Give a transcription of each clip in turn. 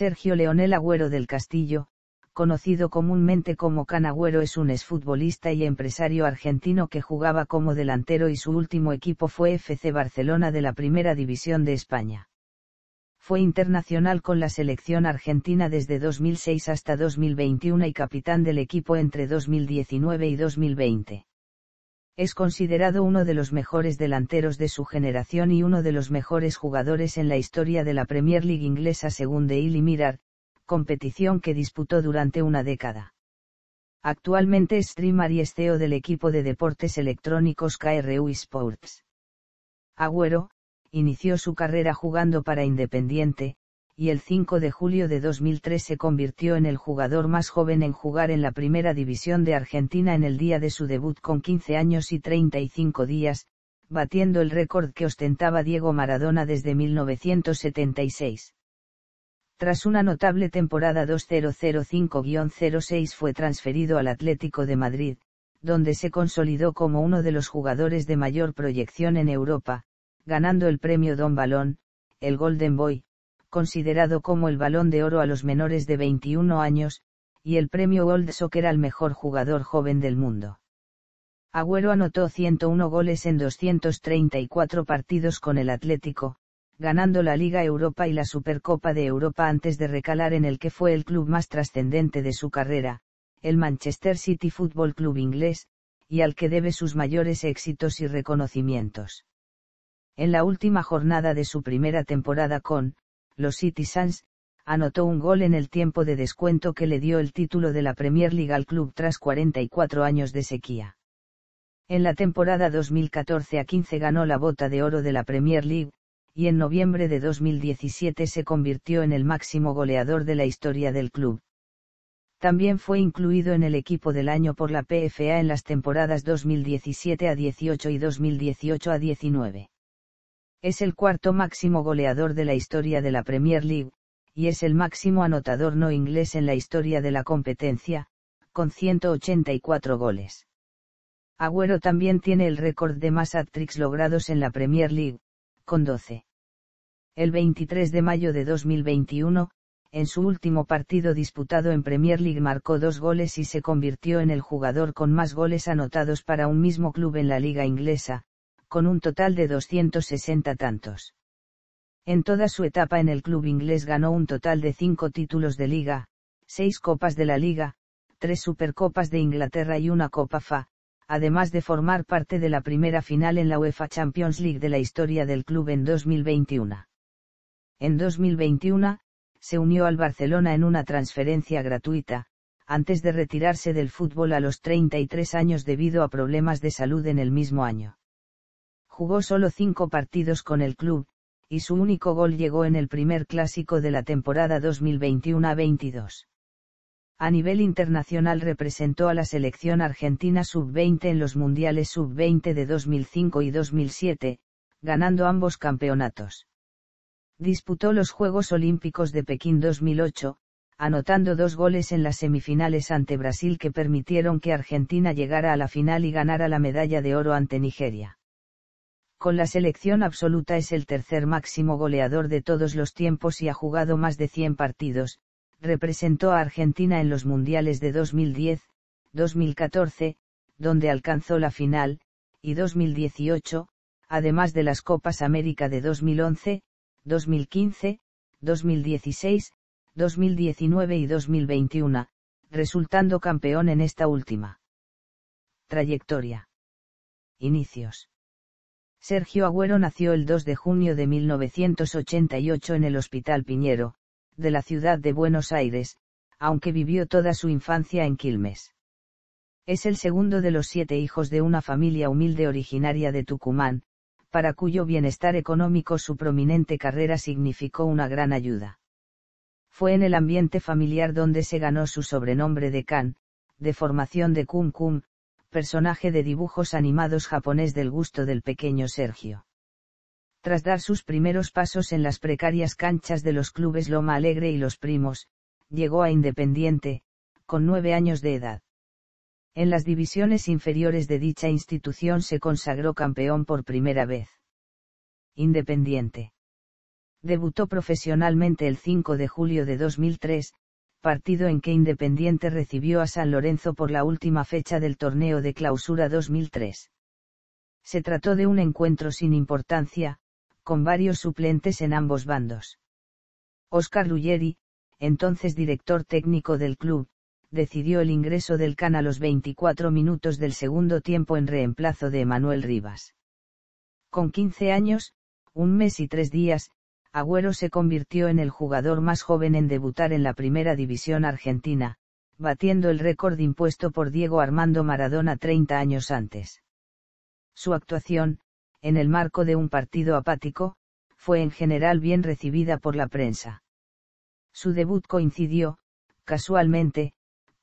Sergio Leonel Agüero del Castillo, conocido comúnmente como Canagüero es un exfutbolista y empresario argentino que jugaba como delantero y su último equipo fue FC Barcelona de la Primera División de España. Fue internacional con la selección argentina desde 2006 hasta 2021 y capitán del equipo entre 2019 y 2020 es considerado uno de los mejores delanteros de su generación y uno de los mejores jugadores en la historia de la Premier League inglesa según Illy Mirar, competición que disputó durante una década. Actualmente es streamer y es CEO del equipo de deportes electrónicos KRU Sports. Agüero, inició su carrera jugando para Independiente, y el 5 de julio de 2003 se convirtió en el jugador más joven en jugar en la Primera División de Argentina en el día de su debut con 15 años y 35 días, batiendo el récord que ostentaba Diego Maradona desde 1976. Tras una notable temporada 2005-06 fue transferido al Atlético de Madrid, donde se consolidó como uno de los jugadores de mayor proyección en Europa, ganando el premio Don Balón, el Golden Boy, considerado como el balón de oro a los menores de 21 años, y el premio Old Soccer al mejor jugador joven del mundo. Agüero anotó 101 goles en 234 partidos con el Atlético, ganando la Liga Europa y la Supercopa de Europa antes de recalar en el que fue el club más trascendente de su carrera, el Manchester City Football Club inglés, y al que debe sus mayores éxitos y reconocimientos. En la última jornada de su primera temporada con, los Citizens, anotó un gol en el tiempo de descuento que le dio el título de la Premier League al club tras 44 años de sequía. En la temporada 2014 a 15 ganó la bota de oro de la Premier League, y en noviembre de 2017 se convirtió en el máximo goleador de la historia del club. También fue incluido en el equipo del año por la PFA en las temporadas 2017 a 18 y 2018 a 19. Es el cuarto máximo goleador de la historia de la Premier League, y es el máximo anotador no inglés en la historia de la competencia, con 184 goles. Agüero también tiene el récord de más hat logrados en la Premier League, con 12. El 23 de mayo de 2021, en su último partido disputado en Premier League marcó dos goles y se convirtió en el jugador con más goles anotados para un mismo club en la liga inglesa, con un total de 260 tantos. En toda su etapa en el club inglés ganó un total de cinco títulos de liga, seis copas de la liga, tres supercopas de Inglaterra y una copa FA, además de formar parte de la primera final en la UEFA Champions League de la historia del club en 2021. En 2021, se unió al Barcelona en una transferencia gratuita, antes de retirarse del fútbol a los 33 años debido a problemas de salud en el mismo año. Jugó solo cinco partidos con el club, y su único gol llegó en el primer clásico de la temporada 2021-22. A nivel internacional representó a la selección argentina sub-20 en los Mundiales sub-20 de 2005 y 2007, ganando ambos campeonatos. Disputó los Juegos Olímpicos de Pekín 2008, anotando dos goles en las semifinales ante Brasil que permitieron que Argentina llegara a la final y ganara la medalla de oro ante Nigeria con la selección absoluta es el tercer máximo goleador de todos los tiempos y ha jugado más de 100 partidos, representó a Argentina en los Mundiales de 2010, 2014, donde alcanzó la final, y 2018, además de las Copas América de 2011, 2015, 2016, 2019 y 2021, resultando campeón en esta última. Trayectoria. Inicios. Sergio Agüero nació el 2 de junio de 1988 en el Hospital Piñero, de la ciudad de Buenos Aires, aunque vivió toda su infancia en Quilmes. Es el segundo de los siete hijos de una familia humilde originaria de Tucumán, para cuyo bienestar económico su prominente carrera significó una gran ayuda. Fue en el ambiente familiar donde se ganó su sobrenombre de Can, de formación de Cum Cum, personaje de dibujos animados japonés del gusto del pequeño Sergio. Tras dar sus primeros pasos en las precarias canchas de los clubes Loma Alegre y Los Primos, llegó a Independiente, con nueve años de edad. En las divisiones inferiores de dicha institución se consagró campeón por primera vez. Independiente. Debutó profesionalmente el 5 de julio de 2003, partido en que Independiente recibió a San Lorenzo por la última fecha del torneo de clausura 2003. Se trató de un encuentro sin importancia, con varios suplentes en ambos bandos. Oscar Ruggeri, entonces director técnico del club, decidió el ingreso del CAN a los 24 minutos del segundo tiempo en reemplazo de Emanuel Rivas. Con 15 años, un mes y tres días, Agüero se convirtió en el jugador más joven en debutar en la primera división argentina, batiendo el récord impuesto por Diego Armando Maradona 30 años antes. Su actuación, en el marco de un partido apático, fue en general bien recibida por la prensa. Su debut coincidió, casualmente,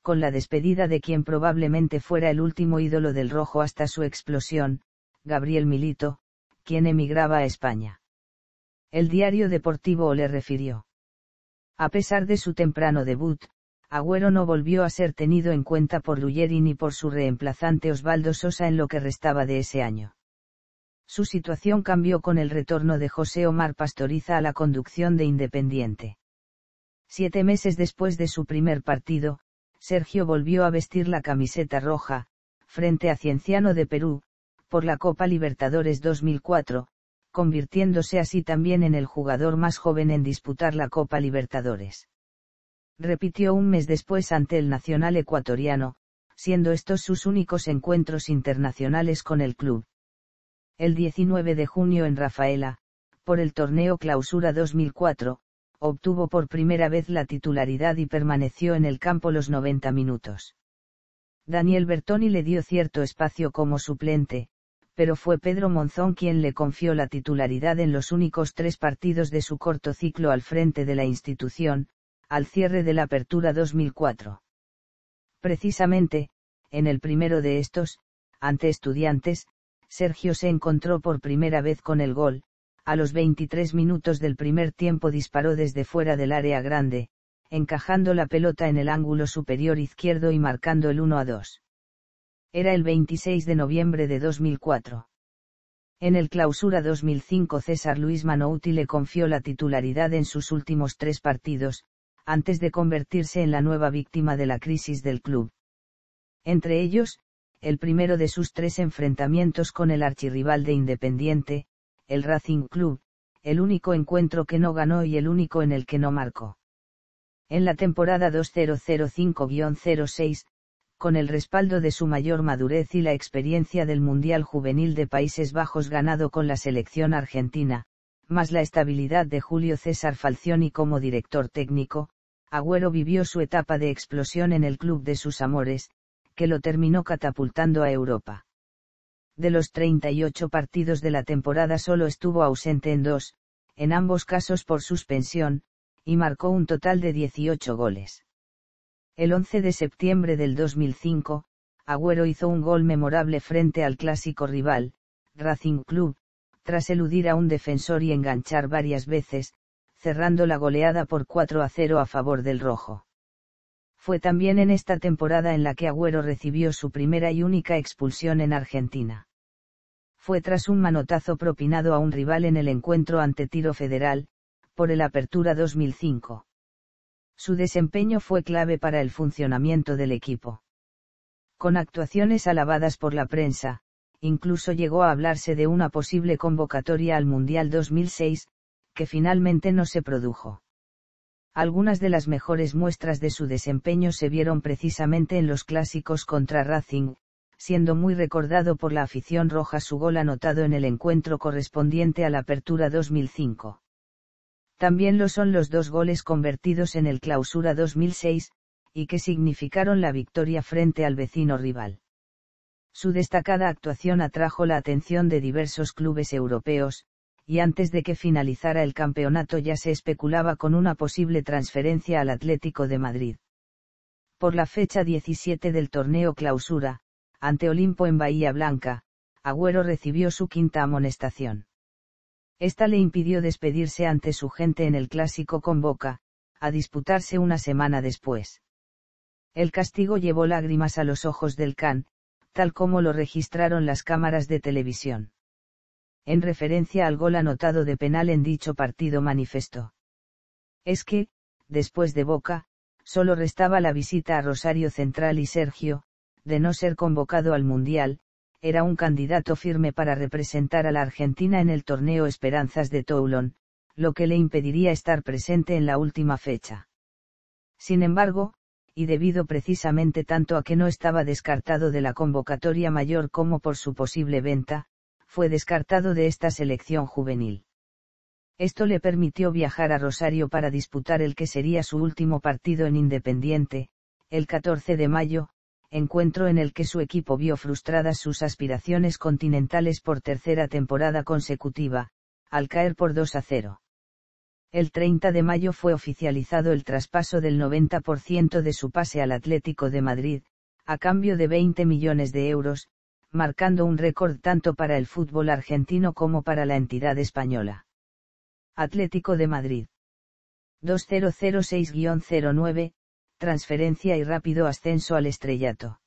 con la despedida de quien probablemente fuera el último ídolo del rojo hasta su explosión, Gabriel Milito, quien emigraba a España. El diario deportivo le refirió. A pesar de su temprano debut, Agüero no volvió a ser tenido en cuenta por Ruggeri ni por su reemplazante Osvaldo Sosa en lo que restaba de ese año. Su situación cambió con el retorno de José Omar Pastoriza a la conducción de Independiente. Siete meses después de su primer partido, Sergio volvió a vestir la camiseta roja, frente a Cienciano de Perú, por la Copa Libertadores 2004, convirtiéndose así también en el jugador más joven en disputar la Copa Libertadores. Repitió un mes después ante el Nacional ecuatoriano, siendo estos sus únicos encuentros internacionales con el club. El 19 de junio en Rafaela, por el torneo Clausura 2004, obtuvo por primera vez la titularidad y permaneció en el campo los 90 minutos. Daniel Bertoni le dio cierto espacio como suplente, pero fue Pedro Monzón quien le confió la titularidad en los únicos tres partidos de su corto ciclo al frente de la institución, al cierre de la Apertura 2004. Precisamente, en el primero de estos, ante estudiantes, Sergio se encontró por primera vez con el gol, a los 23 minutos del primer tiempo disparó desde fuera del área grande, encajando la pelota en el ángulo superior izquierdo y marcando el 1 a 2 era el 26 de noviembre de 2004. En el clausura 2005 César Luis Manouti le confió la titularidad en sus últimos tres partidos, antes de convertirse en la nueva víctima de la crisis del club. Entre ellos, el primero de sus tres enfrentamientos con el archirrival de Independiente, el Racing Club, el único encuentro que no ganó y el único en el que no marcó. En la temporada 2005-06, con el respaldo de su mayor madurez y la experiencia del Mundial Juvenil de Países Bajos ganado con la selección argentina, más la estabilidad de Julio César Falcioni como director técnico, Agüero vivió su etapa de explosión en el club de sus amores, que lo terminó catapultando a Europa. De los 38 partidos de la temporada solo estuvo ausente en dos, en ambos casos por suspensión, y marcó un total de 18 goles. El 11 de septiembre del 2005, Agüero hizo un gol memorable frente al clásico rival, Racing Club, tras eludir a un defensor y enganchar varias veces, cerrando la goleada por 4 a 0 a favor del rojo. Fue también en esta temporada en la que Agüero recibió su primera y única expulsión en Argentina. Fue tras un manotazo propinado a un rival en el encuentro ante Tiro Federal, por el Apertura 2005. Su desempeño fue clave para el funcionamiento del equipo. Con actuaciones alabadas por la prensa, incluso llegó a hablarse de una posible convocatoria al Mundial 2006, que finalmente no se produjo. Algunas de las mejores muestras de su desempeño se vieron precisamente en los clásicos contra Racing, siendo muy recordado por la afición roja su gol anotado en el encuentro correspondiente a la Apertura 2005. También lo son los dos goles convertidos en el Clausura 2006, y que significaron la victoria frente al vecino rival. Su destacada actuación atrajo la atención de diversos clubes europeos, y antes de que finalizara el campeonato ya se especulaba con una posible transferencia al Atlético de Madrid. Por la fecha 17 del torneo clausura, ante Olimpo en Bahía Blanca, Agüero recibió su quinta amonestación. Esta le impidió despedirse ante su gente en el clásico con Boca, a disputarse una semana después. El castigo llevó lágrimas a los ojos del Can, tal como lo registraron las cámaras de televisión. En referencia al gol anotado de penal en dicho partido manifestó. Es que, después de Boca, solo restaba la visita a Rosario Central y Sergio, de no ser convocado al Mundial, era un candidato firme para representar a la Argentina en el torneo Esperanzas de Toulon, lo que le impediría estar presente en la última fecha. Sin embargo, y debido precisamente tanto a que no estaba descartado de la convocatoria mayor como por su posible venta, fue descartado de esta selección juvenil. Esto le permitió viajar a Rosario para disputar el que sería su último partido en Independiente, el 14 de mayo, encuentro en el que su equipo vio frustradas sus aspiraciones continentales por tercera temporada consecutiva, al caer por 2 a 0. El 30 de mayo fue oficializado el traspaso del 90% de su pase al Atlético de Madrid, a cambio de 20 millones de euros, marcando un récord tanto para el fútbol argentino como para la entidad española. Atlético de Madrid. 2006-09, transferencia y rápido ascenso al estrellato.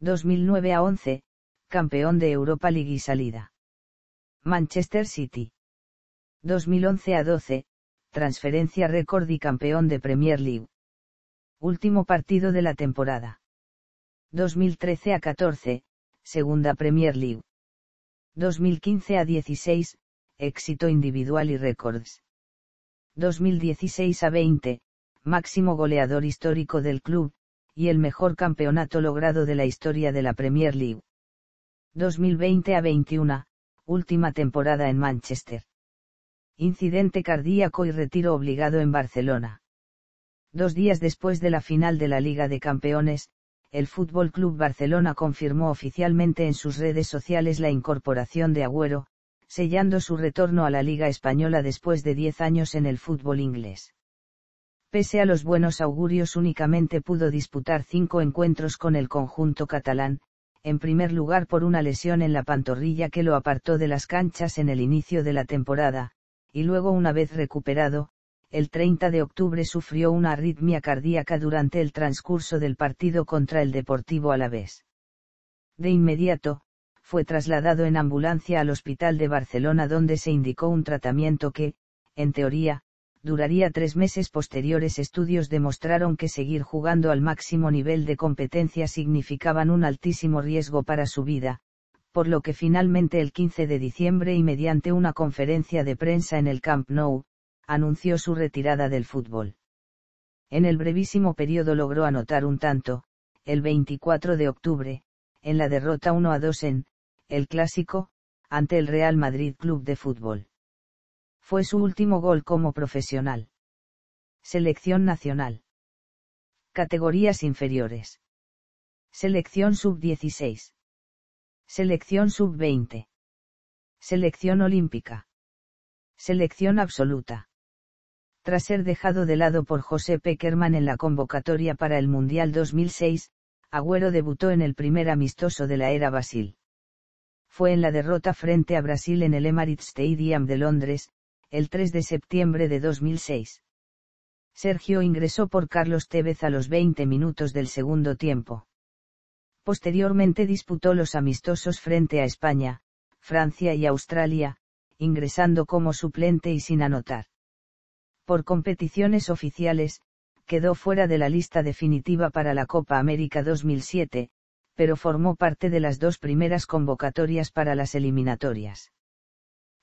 2009 a 11, campeón de Europa League y salida. Manchester City. 2011 a 12, transferencia récord y campeón de Premier League. Último partido de la temporada. 2013 a 14, segunda Premier League. 2015 a 16, éxito individual y récords. 2016 a 20, máximo goleador histórico del club, y el mejor campeonato logrado de la historia de la Premier League. 2020 a 21, última temporada en Manchester. Incidente cardíaco y retiro obligado en Barcelona. Dos días después de la final de la Liga de Campeones, el Fútbol Club Barcelona confirmó oficialmente en sus redes sociales la incorporación de Agüero, sellando su retorno a la Liga Española después de 10 años en el fútbol inglés. Pese a los buenos augurios únicamente pudo disputar cinco encuentros con el conjunto catalán, en primer lugar por una lesión en la pantorrilla que lo apartó de las canchas en el inicio de la temporada, y luego una vez recuperado, el 30 de octubre sufrió una arritmia cardíaca durante el transcurso del partido contra el Deportivo Alavés. De inmediato, fue trasladado en ambulancia al Hospital de Barcelona donde se indicó un tratamiento que, en teoría, duraría tres meses. Posteriores estudios demostraron que seguir jugando al máximo nivel de competencia significaban un altísimo riesgo para su vida, por lo que finalmente el 15 de diciembre y mediante una conferencia de prensa en el Camp Nou, anunció su retirada del fútbol. En el brevísimo periodo logró anotar un tanto, el 24 de octubre, en la derrota 1 a 2 en, el clásico, ante el Real Madrid Club de Fútbol. Fue su último gol como profesional. Selección nacional. Categorías inferiores. Selección sub-16. Selección sub-20. Selección olímpica. Selección absoluta. Tras ser dejado de lado por José Peckerman en la convocatoria para el Mundial 2006, Agüero debutó en el primer amistoso de la era Basil. Fue en la derrota frente a Brasil en el Emirates Stadium de Londres, el 3 de septiembre de 2006. Sergio ingresó por Carlos Tevez a los 20 minutos del segundo tiempo. Posteriormente disputó los amistosos frente a España, Francia y Australia, ingresando como suplente y sin anotar. Por competiciones oficiales, quedó fuera de la lista definitiva para la Copa América 2007, pero formó parte de las dos primeras convocatorias para las eliminatorias.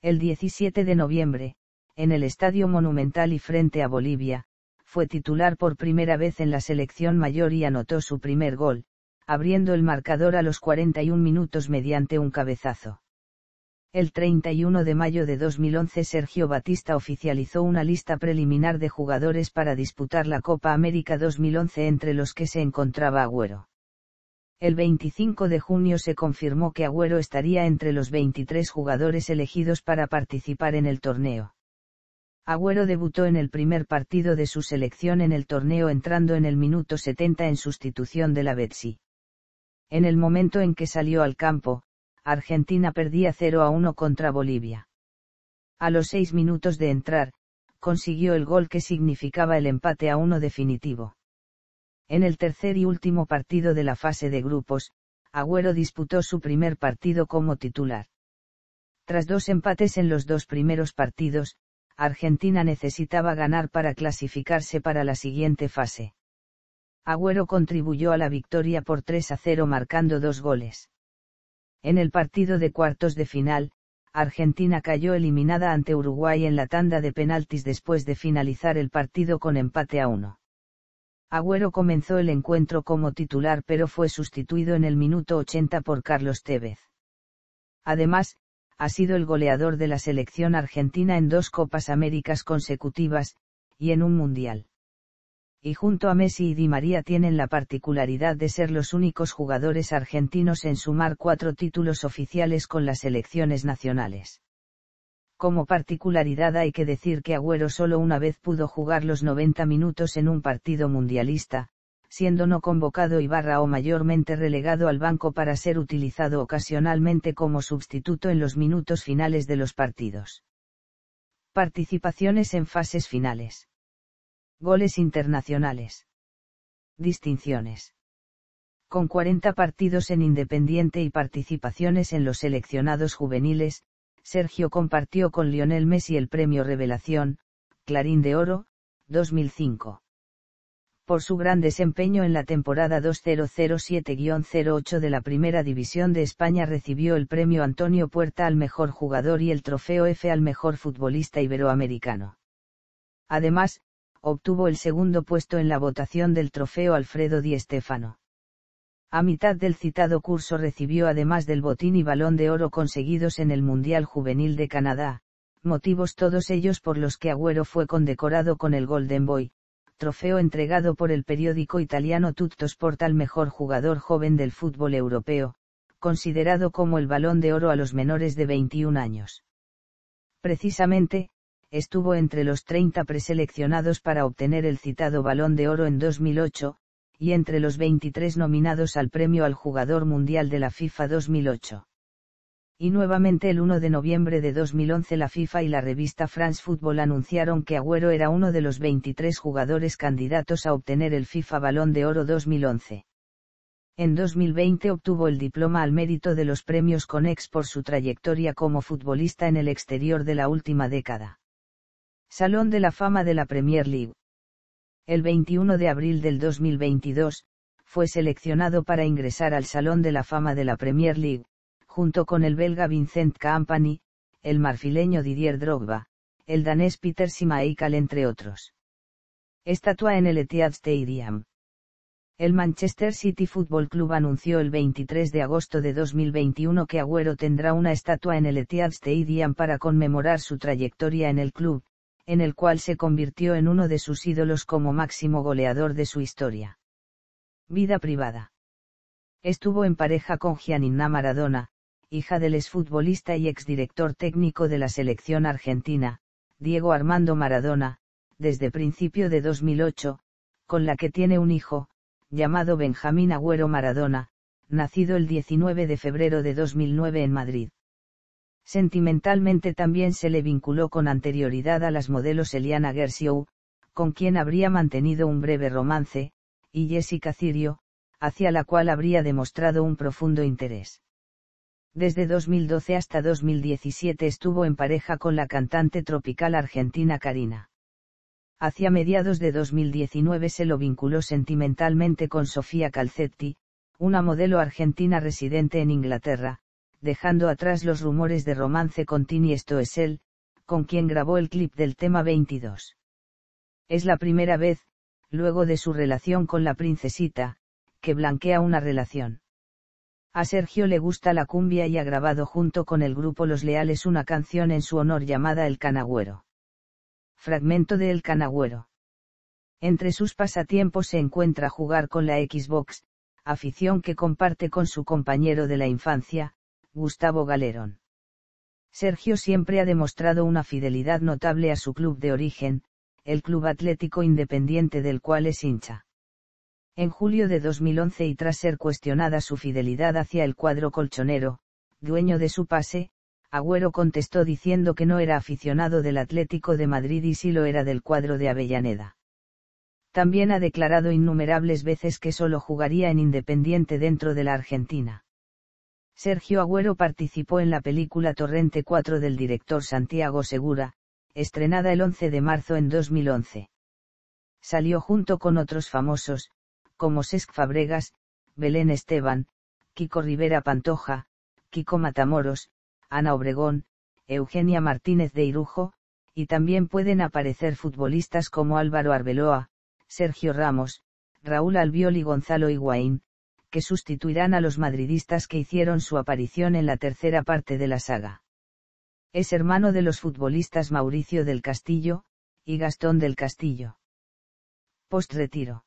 El 17 de noviembre, en el Estadio Monumental y frente a Bolivia, fue titular por primera vez en la selección mayor y anotó su primer gol, abriendo el marcador a los 41 minutos mediante un cabezazo. El 31 de mayo de 2011 Sergio Batista oficializó una lista preliminar de jugadores para disputar la Copa América 2011 entre los que se encontraba Agüero. El 25 de junio se confirmó que Agüero estaría entre los 23 jugadores elegidos para participar en el torneo. Agüero debutó en el primer partido de su selección en el torneo entrando en el minuto 70 en sustitución de la Betsy. En el momento en que salió al campo, Argentina perdía 0 a 1 contra Bolivia. A los seis minutos de entrar, consiguió el gol que significaba el empate a 1 definitivo. En el tercer y último partido de la fase de grupos, Agüero disputó su primer partido como titular. Tras dos empates en los dos primeros partidos, Argentina necesitaba ganar para clasificarse para la siguiente fase. Agüero contribuyó a la victoria por 3 a 0 marcando dos goles. En el partido de cuartos de final, Argentina cayó eliminada ante Uruguay en la tanda de penaltis después de finalizar el partido con empate a 1. Agüero comenzó el encuentro como titular pero fue sustituido en el minuto 80 por Carlos Tevez. Además, ha sido el goleador de la selección argentina en dos Copas Américas consecutivas, y en un Mundial. Y junto a Messi y Di María tienen la particularidad de ser los únicos jugadores argentinos en sumar cuatro títulos oficiales con las selecciones nacionales. Como particularidad hay que decir que Agüero solo una vez pudo jugar los 90 minutos en un partido mundialista, siendo no convocado y barra o mayormente relegado al banco para ser utilizado ocasionalmente como sustituto en los minutos finales de los partidos. Participaciones en fases finales. Goles internacionales. Distinciones. Con 40 partidos en Independiente y participaciones en los seleccionados juveniles, Sergio compartió con Lionel Messi el premio Revelación, Clarín de Oro, 2005 por su gran desempeño en la temporada 2007-08 de la Primera División de España recibió el premio Antonio Puerta al mejor jugador y el trofeo F al mejor futbolista iberoamericano. Además, obtuvo el segundo puesto en la votación del trofeo Alfredo Di Stéfano. A mitad del citado curso recibió además del botín y balón de oro conseguidos en el Mundial Juvenil de Canadá, motivos todos ellos por los que Agüero fue condecorado con el Golden Boy, trofeo entregado por el periódico italiano Tutto Sport al mejor jugador joven del fútbol europeo, considerado como el balón de oro a los menores de 21 años. Precisamente, estuvo entre los 30 preseleccionados para obtener el citado balón de oro en 2008, y entre los 23 nominados al premio al jugador mundial de la FIFA 2008 y nuevamente el 1 de noviembre de 2011 la FIFA y la revista France Football anunciaron que Agüero era uno de los 23 jugadores candidatos a obtener el FIFA Balón de Oro 2011. En 2020 obtuvo el diploma al mérito de los premios Conex por su trayectoria como futbolista en el exterior de la última década. Salón de la Fama de la Premier League. El 21 de abril del 2022, fue seleccionado para ingresar al Salón de la Fama de la Premier League, junto con el belga Vincent Company, el marfileño Didier Drogba, el danés Peter Simaikal entre otros. Estatua en el Etihad Stadium. El Manchester City Football Club anunció el 23 de agosto de 2021 que Agüero tendrá una estatua en el Etihad Stadium para conmemorar su trayectoria en el club, en el cual se convirtió en uno de sus ídolos como máximo goleador de su historia. Vida privada. Estuvo en pareja con Gianina Maradona, hija del exfutbolista y exdirector técnico de la selección argentina, Diego Armando Maradona, desde principio de 2008, con la que tiene un hijo, llamado Benjamín Agüero Maradona, nacido el 19 de febrero de 2009 en Madrid. Sentimentalmente también se le vinculó con anterioridad a las modelos Eliana Gersiou, con quien habría mantenido un breve romance, y Jessica Cirio, hacia la cual habría demostrado un profundo interés. Desde 2012 hasta 2017 estuvo en pareja con la cantante tropical argentina Karina. Hacia mediados de 2019 se lo vinculó sentimentalmente con Sofía Calcetti, una modelo argentina residente en Inglaterra, dejando atrás los rumores de romance con Tini él, con quien grabó el clip del tema 22. Es la primera vez, luego de su relación con la princesita, que blanquea una relación. A Sergio le gusta la cumbia y ha grabado junto con el grupo Los Leales una canción en su honor llamada El Canagüero. Fragmento de El Canagüero. Entre sus pasatiempos se encuentra jugar con la Xbox, afición que comparte con su compañero de la infancia, Gustavo Galerón. Sergio siempre ha demostrado una fidelidad notable a su club de origen, el Club Atlético Independiente del cual es hincha. En julio de 2011 y tras ser cuestionada su fidelidad hacia el cuadro colchonero, dueño de su pase, Agüero contestó diciendo que no era aficionado del Atlético de Madrid y sí lo era del cuadro de Avellaneda. También ha declarado innumerables veces que solo jugaría en Independiente dentro de la Argentina. Sergio Agüero participó en la película Torrente 4 del director Santiago Segura, estrenada el 11 de marzo en 2011. Salió junto con otros famosos, como Sesc Fabregas, Belén Esteban, Kiko Rivera Pantoja, Kiko Matamoros, Ana Obregón, Eugenia Martínez de Irujo, y también pueden aparecer futbolistas como Álvaro Arbeloa, Sergio Ramos, Raúl Albiol y Gonzalo Higuaín, que sustituirán a los madridistas que hicieron su aparición en la tercera parte de la saga. Es hermano de los futbolistas Mauricio del Castillo, y Gastón del Castillo. Postretiro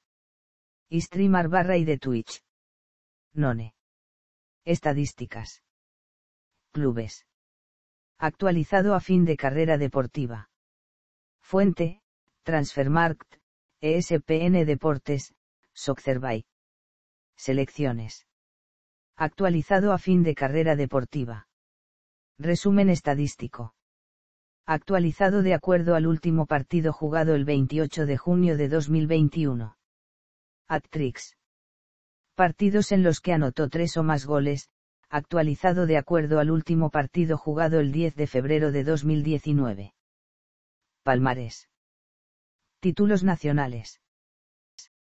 y streamer barra y de Twitch. None. Estadísticas. Clubes. Actualizado a fin de carrera deportiva. Fuente, Transfermarkt, ESPN Deportes, Soccerby. Selecciones. Actualizado a fin de carrera deportiva. Resumen estadístico. Actualizado de acuerdo al último partido jugado el 28 de junio de 2021. Attrix. Partidos en los que anotó tres o más goles, actualizado de acuerdo al último partido jugado el 10 de febrero de 2019. Palmares. Títulos nacionales.